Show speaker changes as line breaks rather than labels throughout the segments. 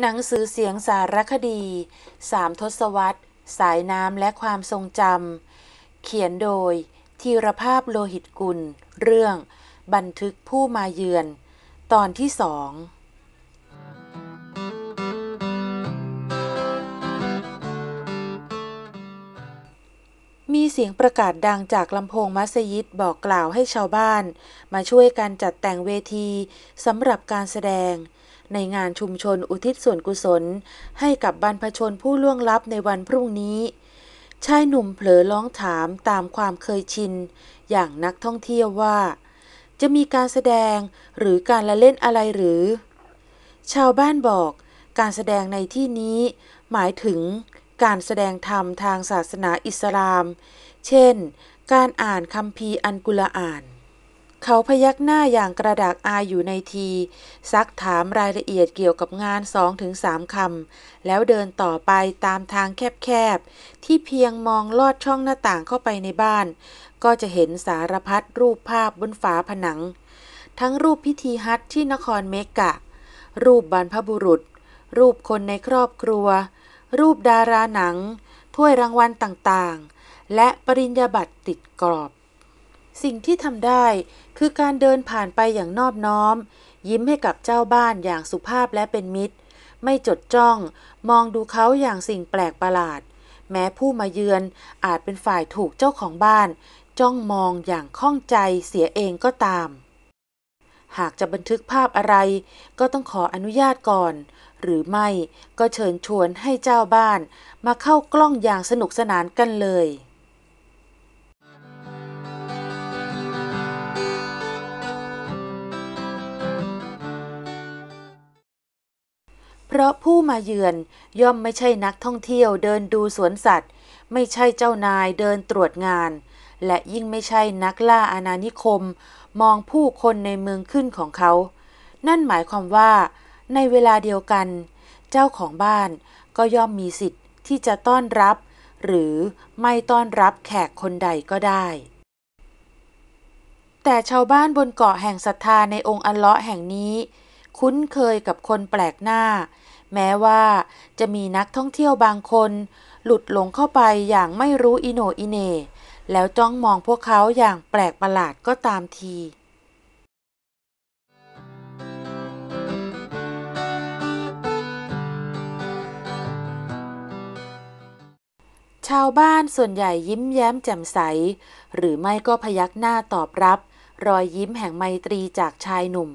หนังสือเสียงสารคดี สามทศวรรษ สายน้ำและความทรงจำ เขียนโดยธีรภาพโลหิตกุล เรื่อง บันทึกผู้มาเยือน ตอนที่สองเสียงประกาศดังจากลำโพงมัสยิดบอกกล่าวให้ชาวบ้านมาช่วยกันจัดแต่งเวทีสำหรับการแสดงในงานชุมชนอุทิศส่วนกุศลให้กับบรรพชนผู้ล่วงลับในวันพรุ่งนี้ชายหนุ่มเผลอร้องถามตามความเคยชินอย่างนักท่องเที่ยวว่าจะมีการแสดงหรือการละเล่นอะไรหรือ ชาวบ้านบอก การแสดงในที่นี้ หมายถึงการแสดงธรรมทางศาสนาอิสลามเช่น การอ่านคำพีอันกุลอ่าน เขาพยักหน้าอย่างกระดากอายอยู่ในที ซักถามรายละเอียดเกี่ยวกับงานสองถึงสามคำแล้วเดินต่อไปตามทางแคบๆ ที่เพียงมองลอดช่องหน้าต่างเข้าไปในบ้าน ก็จะเห็นสารพัดรูปภาพบนฝาผนัง ทั้งรูปพิธีฮัทที่นครเมกะ รูปบรรพบุรุษ รูปคนในครอบครัว รูปดาราหนังถ้วยรางวัลต่างๆและปริญญาบัตรติดกรอบ สิ่งที่ทำได้คือการเดินผ่านไปอย่างนอบน้อม ยิ้มให้กับเจ้าบ้านอย่างสุภาพและเป็นมิตร ไม่จดจ้องมองดูเขาอย่างสิ่งแปลกประหลาด แม้ผู้มาเยือนอาจเป็นฝ่ายถูกเจ้าของบ้าน จ้องมองอย่างข้องใจเสียเองก็ตามหากจะบันทึกภาพอะไร ก็ต้องขออนุญาตก่อน หรือไม่ก็เชิญชวนให้เจ้าบ้าน มาเข้ากล้องอย่างสนุกสนานกันเลยเพราะผู้มาเยือนย่อมไม่ใช่นักท่องเที่ยวเดินดูสวนสัตว์ ไม่ใช่เจ้านายเดินตรวจงาน และยิ่งไม่ใช่นักล่าอาณานิคมมองผู้คนในเมืองขึ้นของเขา นั่นหมายความว่า ในเวลาเดียวกัน เจ้าของบ้านก็ย่อมมีสิทธิ์ที่จะต้อนรับ หรือไม่ต้อนรับแขกคนใดก็ได้ แต่ชาวบ้านบนเกาะแห่งศรัทธาในองค์อัลเลาะห์แห่งนี้คุ้นเคยกับคนแปลกหน้า แม้ว่าจะมีนักท่องเที่ยวบางคน หลุดหลงเข้าไปอย่างไม่รู้อิโนอิเน แล้วจ้องมองพวกเขาอย่างแปลกประหลาดก็ตามที ชาวบ้านส่วนใหญ่ยิ้มแย้มแจ่มใส หรือไม่ก็พยักหน้าตอบรับ รอยยิ้มแห่งไมตรีจากชายหนุ่ม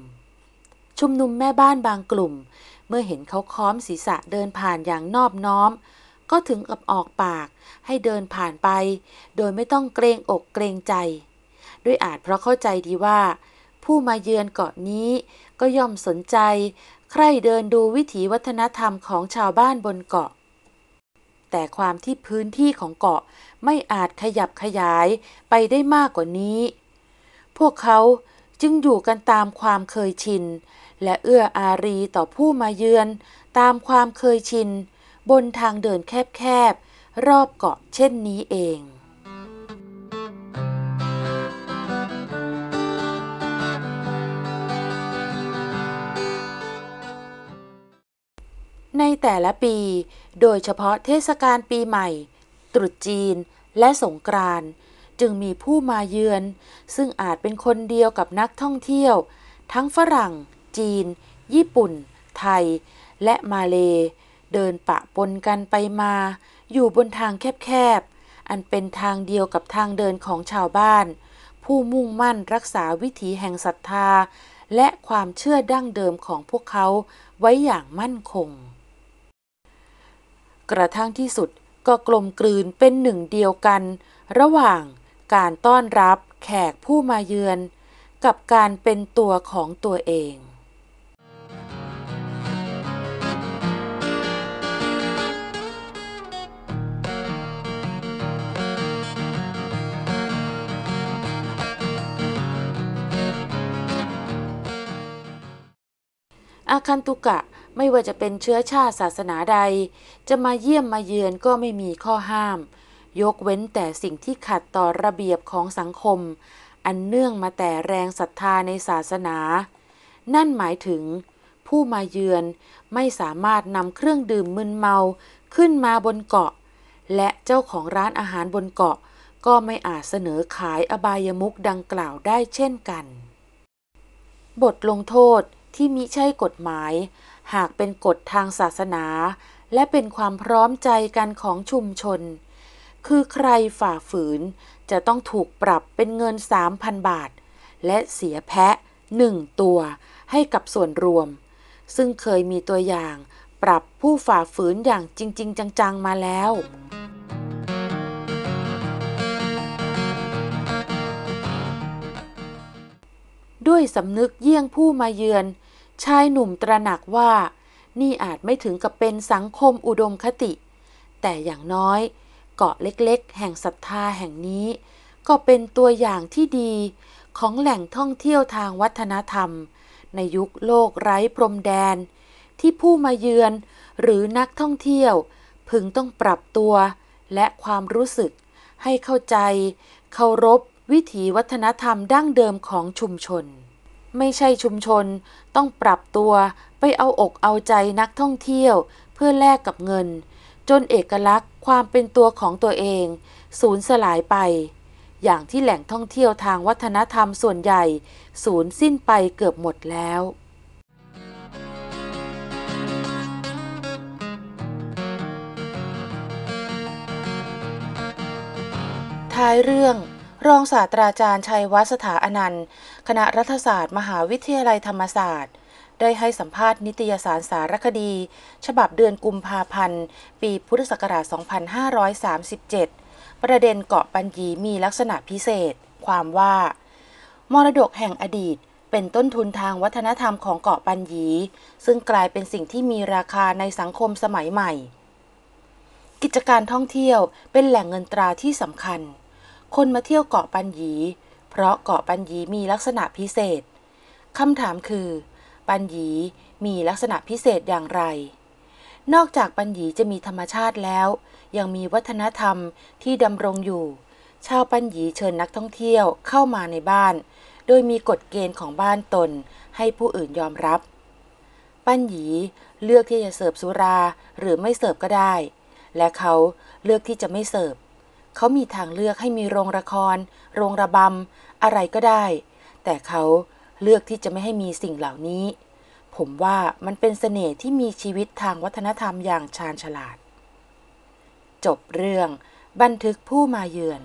ชุมนุมแม่บ้านบางกลุ่ม เมื่อเห็นเขาค้อมศีรษะเดินผ่านอย่างนอบน้อม ก็ถึงกับออกปากให้เดินผ่านไป โดยไม่ต้องเกรงอกเกรงใจด้วยอาจเพราะเข้าใจดีว่า ผู้มาเยือนเกาะนี้ก็ย่อมสนใจ ใครเดินดูวิถีวัฒนธรรมของชาวบ้านบนเกาะ แต่ความที่พื้นที่ของเกาะไม่อาจขยับขยายไปได้มากกว่านี้ พวกเขาจึงอยู่กันตามความเคยชินและเอื้ออารีต่อผู้มาเยือน ตามความเคยชิน บนทางเดินแคบ ๆ รอบเกาะเช่นนี้เอง ในแต่ละปี โดยเฉพาะเทศกาลปีใหม่ ตรุษจีนและสงกรานต์จึงมีผู้มาเยือน ซึ่งอาจเป็นคนเดียวกับนักท่องเที่ยว ทั้งฝรั่งจีน ญี่ปุ่น ไทย และมาเล เดินปะปนกันไปมา อยู่บนทางแคบ ๆ อันเป็นทางเดียวกับทางเดินของชาวบ้าน ผู้มุ่งมั่นรักษาวิถีแห่งศรัทธา และความเชื่อดั้งเดิมของพวกเขาไว้อย่างมั่นคง กระทั่งที่สุดก็กลมกลืนเป็นหนึ่งเดียวกัน ระหว่างการต้อนรับแขกผู้มาเยือน กับการเป็นตัวของตัวเองอาคันตุกะไม่ว่าจะเป็นเชื้อชาติศาสนาใด จะมาเยี่ยมมาเยือนก็ไม่มีข้อห้าม ยกเว้นแต่สิ่งที่ขัดต่อระเบียบของสังคม อันเนื่องมาแต่แรงศรัทธาในศาสนา นั่นหมายถึง ผู้มาเยือนไม่สามารถนำเครื่องดื่มมึนเมาขึ้นมาบนเกาะ และเจ้าของร้านอาหารบนเกาะ ก็ไม่อาจเสนอขายอบายมุกดังกล่าวได้เช่นกัน บทลงโทษที่มิใช่กฎหมาย หากเป็นกฎทางศาสนา และเป็นความพร้อมใจกันของชุมชน คือใครฝ่าฝืนจะต้องถูกปรับเป็นเงิน 3,000 บาท และเสียแพะหนึ่งตัวให้กับส่วนรวม ซึ่งเคยมีตัวอย่างปรับผู้ฝ่าฝืนอย่างจริง ๆ จัง ๆ มาแล้ว ด้วยสำนึกเยี่ยงผู้มาเยือนชายหนุ่มตระหนักว่านี่อาจไม่ถึงกับเป็นสังคมอุดมคติ แต่อย่างน้อย เกาะเล็กๆ แห่งศรัทธาแห่งนี้ ก็เป็นตัวอย่างที่ดีของแหล่งท่องเที่ยวทางวัฒนธรรม ในยุคโลกไร้พรมแดนที่ผู้มาเยือนหรือนักท่องเที่ยว พึงต้องปรับตัว และความรู้สึกให้เข้าใจเคารพวิถีวัฒนธรรมดั้งเดิมของชุมชนไม่ใช่ชุมชนต้องปรับตัวไปเอาอกเอาใจนักท่องเที่ยวเพื่อแลกกับเงิน จนเอกลักษณ์ความเป็นตัวของตัวเองสูญสลายไป อย่างที่แหล่งท่องเที่ยวทางวัฒนธรรมส่วนใหญ่สูญสิ้นไปเกือบหมดแล้ว ท้ายเรื่องรองศาสตราจารย์ชัยวัฒสถาอนันต์คณะรัฐศาสตร์มหาวิทยาลัยธรรมศาสตร์ ได้ให้สัมภาษณ์นิตยสารสารคดี ฉบับเดือนกุมภาพันธ์ ปีพุทธศักราช 2537 ประเด็นเกาะปัญญีมีลักษณะพิเศษ ความว่า มรดกแห่งอดีต เป็นต้นทุนทางวัฒนธรรมของเกาะปัญญี ซึ่งกลายเป็นสิ่งที่มีราคาในสังคมสมัยใหม่ กิจการท่องเที่ยวเป็นแหล่งเงินตราที่สำคัญคนมาเที่ยวเกาะปัญญีเพราะเกาะปัญญีมีลักษณะพิเศษคำถามคือ ปัญญีมีลักษณะพิเศษอย่างไร นอกจากปัญญีจะมีธรรมชาติแล้วยังมีวัฒนธรรมที่ดำรงอยู่ ชาวปัญญีเชิญนักท่องเที่ยวเข้ามาในบ้าน โดยมีกฎเกณฑ์ของบ้านตนให้ผู้อื่นยอมรับ ปัญญีเลือกที่จะเสิร์ฟสุราหรือไม่เสิร์ฟก็ได้ และเขาเลือกที่จะไม่เสิร์ฟเขามีทางเลือกให้มีโรงละคร โรงระบำ อะไรก็ได้ แต่เขาเลือกที่จะไม่ให้มีสิ่งเหล่านี้ ผมว่ามันเป็นเสน่ห์ที่มีชีวิตทางวัฒนธรรมอย่างชาญฉลาด จบเรื่องบันทึกผู้มาเยือน